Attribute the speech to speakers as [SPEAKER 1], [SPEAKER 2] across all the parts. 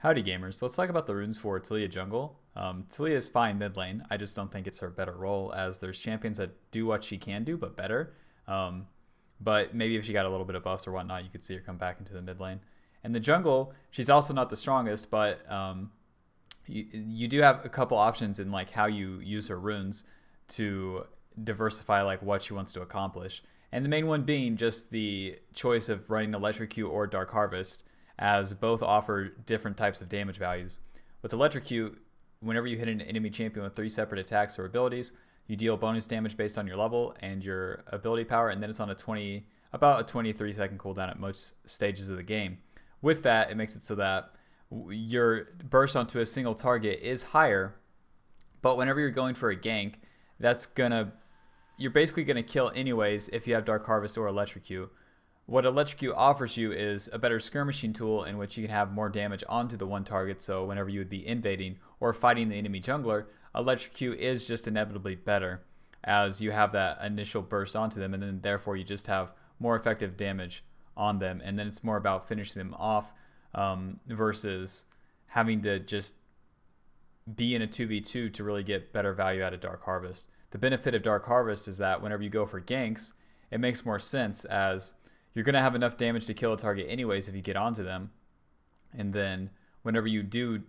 [SPEAKER 1] Howdy gamers, let's talk about the runes for Tilia jungle. Um, Tilia is fine mid lane, I just don't think it's her better role as there's champions that do what she can do, but better. Um, but maybe if she got a little bit of buffs or whatnot, you could see her come back into the mid lane. And the jungle, she's also not the strongest, but um, you, you do have a couple options in like how you use her runes to diversify like what she wants to accomplish. And the main one being just the choice of running Electrocute or Dark Harvest as both offer different types of damage values. With Electrocute, whenever you hit an enemy champion with three separate attacks or abilities, you deal bonus damage based on your level and your ability power, and then it's on a 20, about a 23 second cooldown at most stages of the game. With that, it makes it so that your burst onto a single target is higher, but whenever you're going for a gank, that's gonna, you're basically gonna kill anyways if you have Dark Harvest or Electrocute. What Electrocute offers you is a better skirmishing tool in which you can have more damage onto the one target, so whenever you would be invading or fighting the enemy jungler, Electrocute is just inevitably better as you have that initial burst onto them, and then therefore you just have more effective damage on them, and then it's more about finishing them off um, versus having to just be in a 2v2 to really get better value out of Dark Harvest. The benefit of Dark Harvest is that whenever you go for ganks, it makes more sense as you're going to have enough damage to kill a target anyways if you get onto them. And then whenever you do,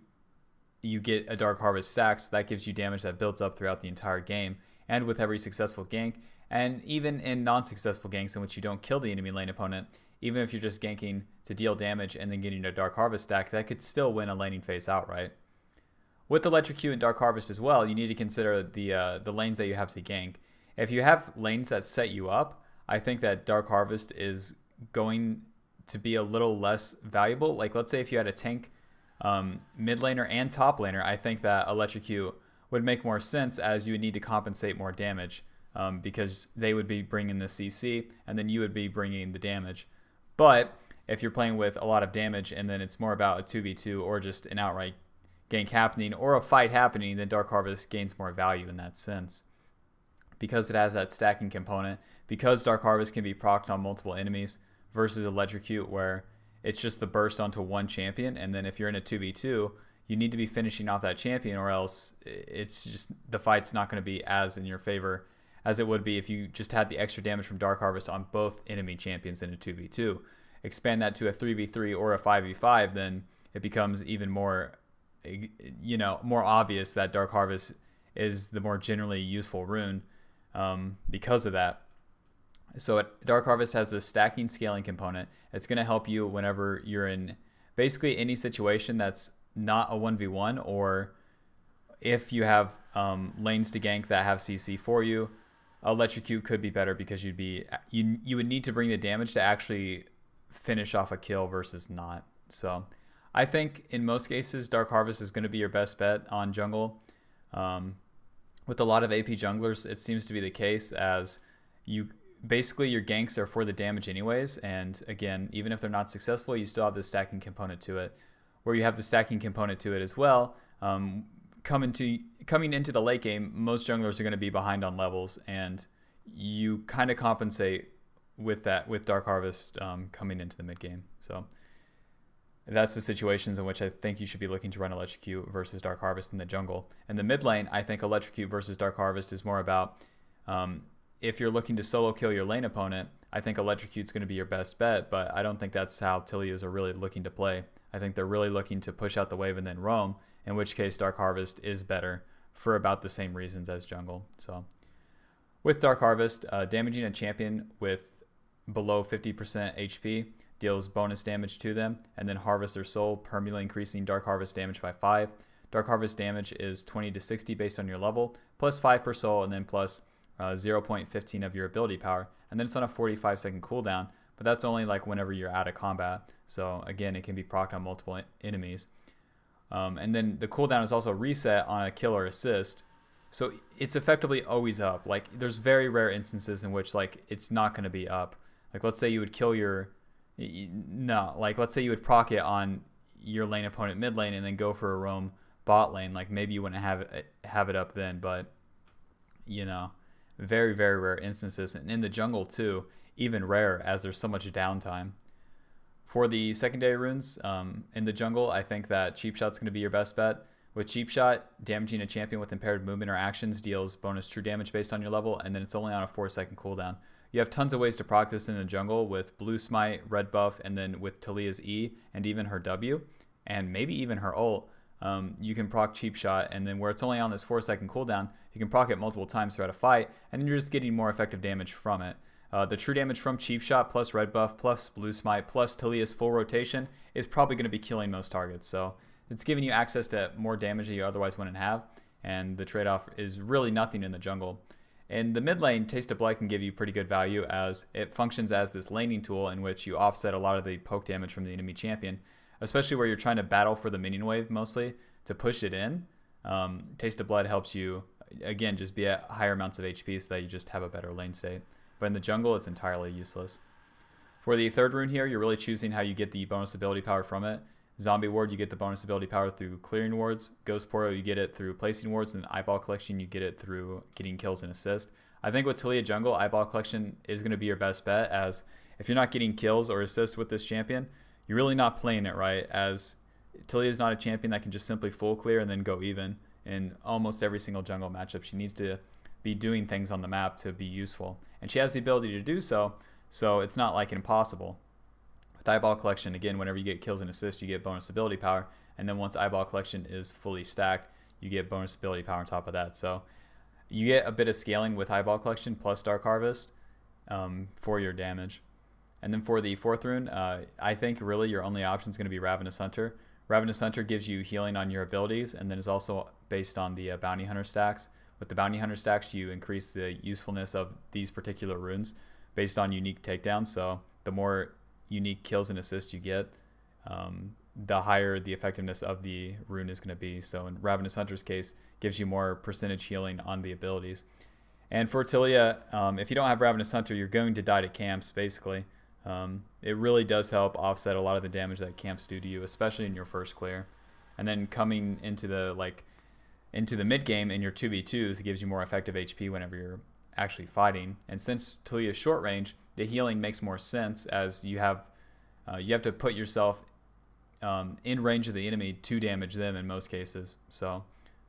[SPEAKER 1] you get a Dark Harvest stack, so that gives you damage that builds up throughout the entire game and with every successful gank. And even in non-successful ganks in which you don't kill the enemy lane opponent, even if you're just ganking to deal damage and then getting a Dark Harvest stack, that could still win a laning phase outright. With Electrocute and Dark Harvest as well, you need to consider the uh, the lanes that you have to gank. If you have lanes that set you up, I think that Dark Harvest is going to be a little less valuable. Like, let's say if you had a tank um, mid laner and top laner, I think that Electrocute would make more sense as you would need to compensate more damage um, because they would be bringing the CC and then you would be bringing the damage. But if you're playing with a lot of damage and then it's more about a 2v2 or just an outright gank happening or a fight happening, then Dark Harvest gains more value in that sense because it has that stacking component because Dark Harvest can be procced on multiple enemies versus Electrocute, where it's just the burst onto one champion, and then if you're in a 2v2, you need to be finishing off that champion, or else it's just the fight's not going to be as in your favor as it would be if you just had the extra damage from Dark Harvest on both enemy champions in a 2v2. Expand that to a 3v3 or a 5v5, then it becomes even more, you know, more obvious that Dark Harvest is the more generally useful rune um, because of that. So Dark Harvest has this stacking scaling component. It's going to help you whenever you're in basically any situation that's not a 1v1 or if you have um, lanes to gank that have CC for you, electrocute could be better because you'd be you you would need to bring the damage to actually finish off a kill versus not. So I think in most cases Dark Harvest is going to be your best bet on jungle. Um, with a lot of AP junglers, it seems to be the case as you basically your ganks are for the damage anyways. And again, even if they're not successful, you still have the stacking component to it. Where you have the stacking component to it as well, um, coming to coming into the late game, most junglers are going to be behind on levels, and you kind of compensate with that with Dark Harvest um, coming into the mid game. So that's the situations in which I think you should be looking to run Electrocute versus Dark Harvest in the jungle. And the mid lane, I think Electrocute versus Dark Harvest is more about um, if you're looking to solo kill your lane opponent, I think Electrocute's going to be your best bet, but I don't think that's how Tilias are really looking to play. I think they're really looking to push out the wave and then roam, in which case Dark Harvest is better for about the same reasons as jungle. So with Dark Harvest, uh, damaging a champion with below 50% HP deals bonus damage to them, and then Harvest their Soul, permanently increasing Dark Harvest damage by 5. Dark Harvest damage is 20 to 60 based on your level, plus 5 per soul, and then plus uh, 0.15 of your ability power, and then it's on a 45 second cooldown, but that's only like whenever you're out of combat. So again, it can be proc on multiple en enemies. Um, and then the cooldown is also reset on a kill or assist. So it's effectively always up. Like there's very rare instances in which like it's not going to be up. Like let's say you would kill your no, like let's say you would proc it on your lane opponent mid lane and then go for a roam bot lane. Like maybe you wouldn't have it, have it up then, but you know very, very rare instances, and in the jungle too, even rare as there's so much downtime. For the secondary runes um, in the jungle, I think that Cheap Shot's going to be your best bet. With Cheap Shot, damaging a champion with impaired movement or actions deals bonus true damage based on your level, and then it's only on a 4 second cooldown. You have tons of ways to proc this in the jungle with Blue Smite, Red Buff, and then with Talia's E, and even her W, and maybe even her ult um, you can proc cheap shot, and then where it's only on this four second cooldown, you can proc it multiple times throughout a fight, and you're just getting more effective damage from it. Uh, the true damage from cheap shot plus red buff plus blue smite plus Talia's full rotation is probably going to be killing most targets. So it's giving you access to more damage that you otherwise wouldn't have, and the trade off is really nothing in the jungle. In the mid lane, Taste of Blood can give you pretty good value as it functions as this laning tool in which you offset a lot of the poke damage from the enemy champion especially where you're trying to battle for the minion wave mostly to push it in. Um, Taste of Blood helps you again just be at higher amounts of HP so that you just have a better lane state. But in the jungle, it's entirely useless. For the third rune here, you're really choosing how you get the bonus ability power from it. Zombie Ward, you get the bonus ability power through clearing wards. Ghost Portal, you get it through placing wards. And Eyeball Collection, you get it through getting kills and assists. I think with Tilia Jungle, Eyeball Collection is going to be your best bet as if you're not getting kills or assists with this champion, you're really not playing it right as Tilia is not a champion that can just simply full clear and then go even in almost every single jungle matchup. She needs to be doing things on the map to be useful. And she has the ability to do so, so it's not like impossible. With Eyeball Collection, again, whenever you get kills and assists, you get bonus ability power. And then once Eyeball Collection is fully stacked, you get bonus ability power on top of that. So you get a bit of scaling with Eyeball Collection plus Dark Harvest um, for your damage. And then for the fourth rune, uh, I think really your only option is going to be Ravenous Hunter. Ravenous Hunter gives you healing on your abilities, and then is also based on the uh, Bounty Hunter stacks. With the Bounty Hunter stacks, you increase the usefulness of these particular runes based on unique takedowns. So the more unique kills and assists you get, um, the higher the effectiveness of the rune is going to be. So in Ravenous Hunter's case, gives you more percentage healing on the abilities. And for Tilia, um, if you don't have Ravenous Hunter, you're going to die to camps, basically. Um, it really does help offset a lot of the damage that camps do to you, especially in your first clear. And then coming into the like into the mid game in your 2v2s, it gives you more effective HP whenever you're actually fighting. And since Talia's short range, the healing makes more sense as you have uh, you have to put yourself um, in range of the enemy to damage them in most cases. So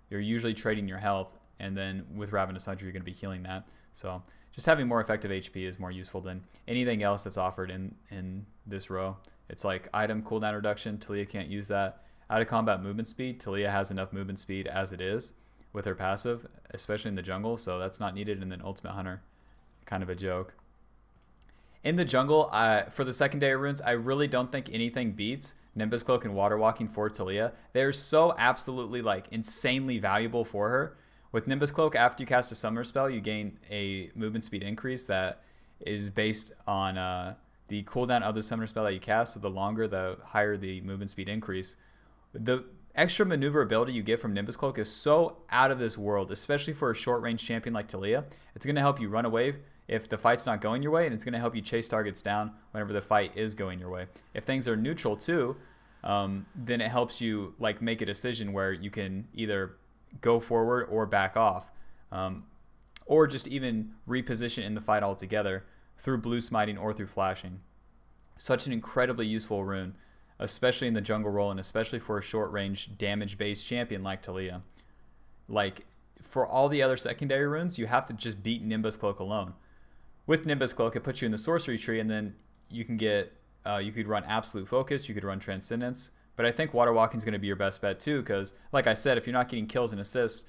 [SPEAKER 1] you're usually trading your health, and then with Ravenous Hunter, you're going to be healing that. So just having more effective HP is more useful than anything else that's offered in, in this row. It's like item cooldown reduction, Talia can't use that. Out of combat movement speed, Talia has enough movement speed as it is with her passive, especially in the jungle, so that's not needed. And then Ultimate Hunter, kind of a joke. In the jungle, I for the secondary runes, I really don't think anything beats Nimbus Cloak and Water Walking for Talia. They're so absolutely like insanely valuable for her with Nimbus Cloak, after you cast a summoner spell, you gain a movement speed increase that is based on uh, the cooldown of the summoner spell that you cast. So the longer, the higher the movement speed increase. The extra maneuverability you get from Nimbus Cloak is so out of this world, especially for a short range champion like Talia. It's going to help you run away if the fight's not going your way, and it's going to help you chase targets down whenever the fight is going your way. If things are neutral too, um, then it helps you like make a decision where you can either go forward or back off, um, or just even reposition in the fight altogether through blue smiting or through flashing. Such an incredibly useful rune, especially in the jungle role and especially for a short range damage based champion like Talia. Like for all the other secondary runes, you have to just beat Nimbus Cloak alone. With Nimbus Cloak, it puts you in the sorcery tree, and then you can get uh, you could run Absolute Focus, you could run Transcendence, but I think water walking is going to be your best bet too, because like I said, if you're not getting kills and assists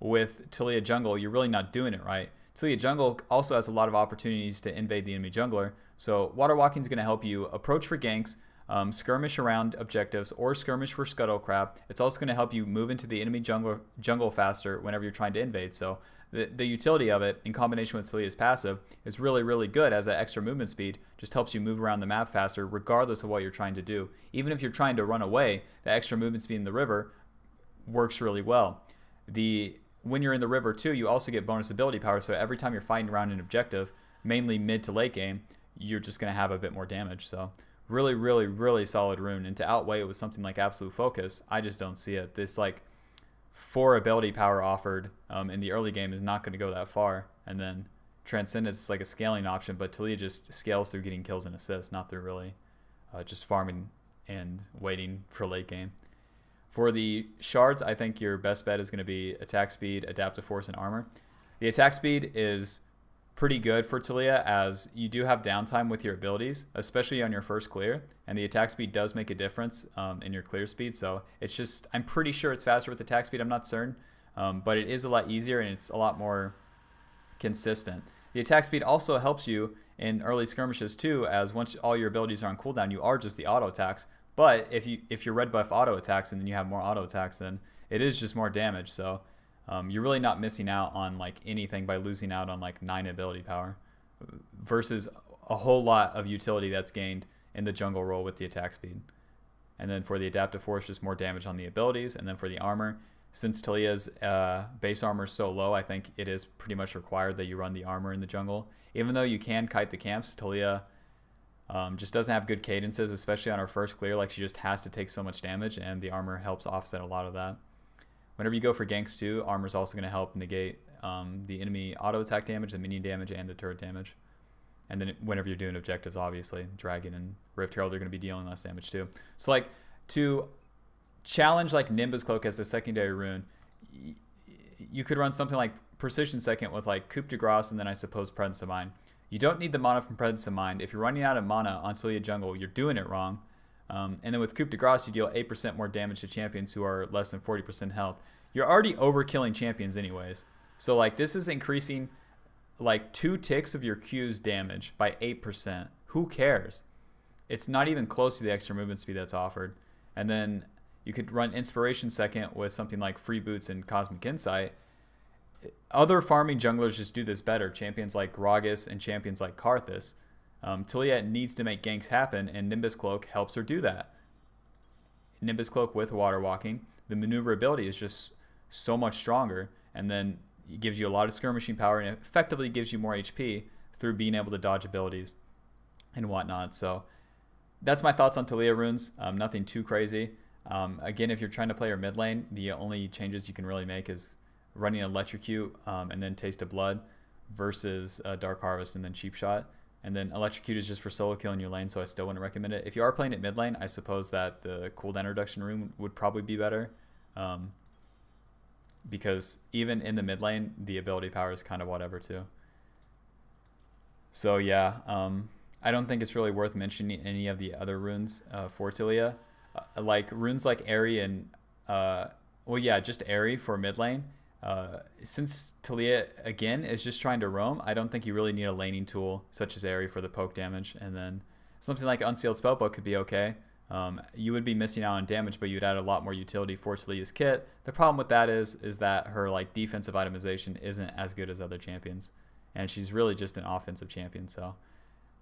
[SPEAKER 1] with Talia jungle, you're really not doing it right. Talia jungle also has a lot of opportunities to invade the enemy jungler, so water walking is going to help you approach for ganks, um, skirmish around objectives, or skirmish for scuttle crab. It's also going to help you move into the enemy jungle faster whenever you're trying to invade. So the, the utility of it in combination with Talia's passive is really, really good as that extra movement speed just helps you move around the map faster regardless of what you're trying to do. Even if you're trying to run away, the extra movement speed in the river works really well. The when you're in the river too, you also get bonus ability power. So every time you're fighting around an objective, mainly mid to late game, you're just going to have a bit more damage. So really, really, really solid rune. And to outweigh it with something like Absolute Focus, I just don't see it. This like four ability power offered um, in the early game is not going to go that far. And then Transcendence is like a scaling option, but Talia just scales through getting kills and assists, not through really uh, just farming and waiting for late game. For the shards, I think your best bet is going to be attack speed, adaptive force, and armor. The attack speed is pretty good for Talia as you do have downtime with your abilities, especially on your first clear, and the attack speed does make a difference um, in your clear speed. So it's just, I'm pretty sure it's faster with attack speed. I'm not certain, um, but it is a lot easier and it's a lot more consistent. The attack speed also helps you in early skirmishes too, as once all your abilities are on cooldown, you are just the auto attacks. But if you if your red buff auto attacks and then you have more auto attacks, then it is just more damage. So um, you're really not missing out on like anything by losing out on like nine ability power versus a whole lot of utility that's gained in the jungle role with the attack speed. And then for the adaptive force, just more damage on the abilities. And then for the armor, since Talia's uh, base armor is so low, I think it is pretty much required that you run the armor in the jungle. Even though you can kite the camps, Talia um, just doesn't have good cadences, especially on her first clear. Like she just has to take so much damage, and the armor helps offset a lot of that. Whenever you go for ganks too, armor is also going to help negate um, the enemy auto attack damage, the minion damage, and the turret damage. And then whenever you're doing objectives, obviously, Dragon and Rift Herald are going to be dealing less damage too. So like to challenge like Nimbus Cloak as the secondary rune, you could run something like Precision Second with like Coupe de Grace and then I suppose Presence of Mind. You don't need the mana from Presence of Mind. If you're running out of mana on Celia Jungle, you're doing it wrong. Um, and then with Coup de Grace, you deal 8% more damage to champions who are less than 40% health. You're already overkilling champions anyways. So like this is increasing like two ticks of your Q's damage by 8%. Who cares? It's not even close to the extra movement speed that's offered. And then you could run Inspiration second with something like Free Boots and Cosmic Insight. Other farming junglers just do this better. Champions like Gragas and champions like Karthus um, needs to make ganks happen, and Nimbus Cloak helps her do that. Nimbus Cloak with Water Walking, the maneuverability is just so much stronger, and then it gives you a lot of skirmishing power, and effectively gives you more HP through being able to dodge abilities and whatnot. So that's my thoughts on Talia runes. Um, nothing too crazy. Um, again, if you're trying to play her mid lane, the only changes you can really make is running Electrocute um, and then Taste of Blood versus uh, Dark Harvest and then Cheap Shot. And then Electrocute is just for solo kill in your lane, so I still wouldn't recommend it. If you are playing at mid lane, I suppose that the cooldown reduction room would probably be better. Um, because even in the mid lane, the ability power is kind of whatever too. So yeah, um, I don't think it's really worth mentioning any of the other runes uh, for Tilia. Uh, like runes like Airy and, uh, well yeah, just Airy for mid lane uh, since Talia, again, is just trying to roam, I don't think you really need a laning tool such as Airy for the poke damage. And then something like Unsealed Spellbook could be okay. Um, you would be missing out on damage, but you'd add a lot more utility for Talia's kit. The problem with that is, is that her like defensive itemization isn't as good as other champions. And she's really just an offensive champion, so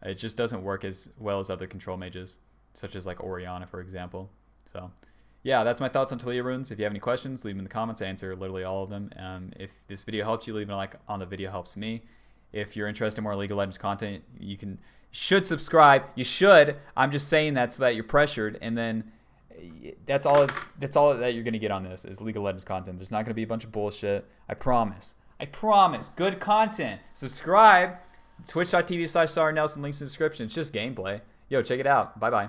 [SPEAKER 1] it just doesn't work as well as other control mages, such as like Oriana, for example. So yeah, that's my thoughts on Talia runes. If you have any questions, leave them in the comments. I answer literally all of them. Um, if this video helps you, leave a like on the video helps me. If you're interested in more League of Legends content, you can should subscribe. You should. I'm just saying that so that you're pressured, and then eh, that's all. It's that's all that you're gonna get on this is League of Legends content. There's not gonna be a bunch of bullshit. I promise. I promise. Good content. Subscribe. Twitch.tv slash Nelson. Links in the description. It's just gameplay. Yo, check it out. Bye bye.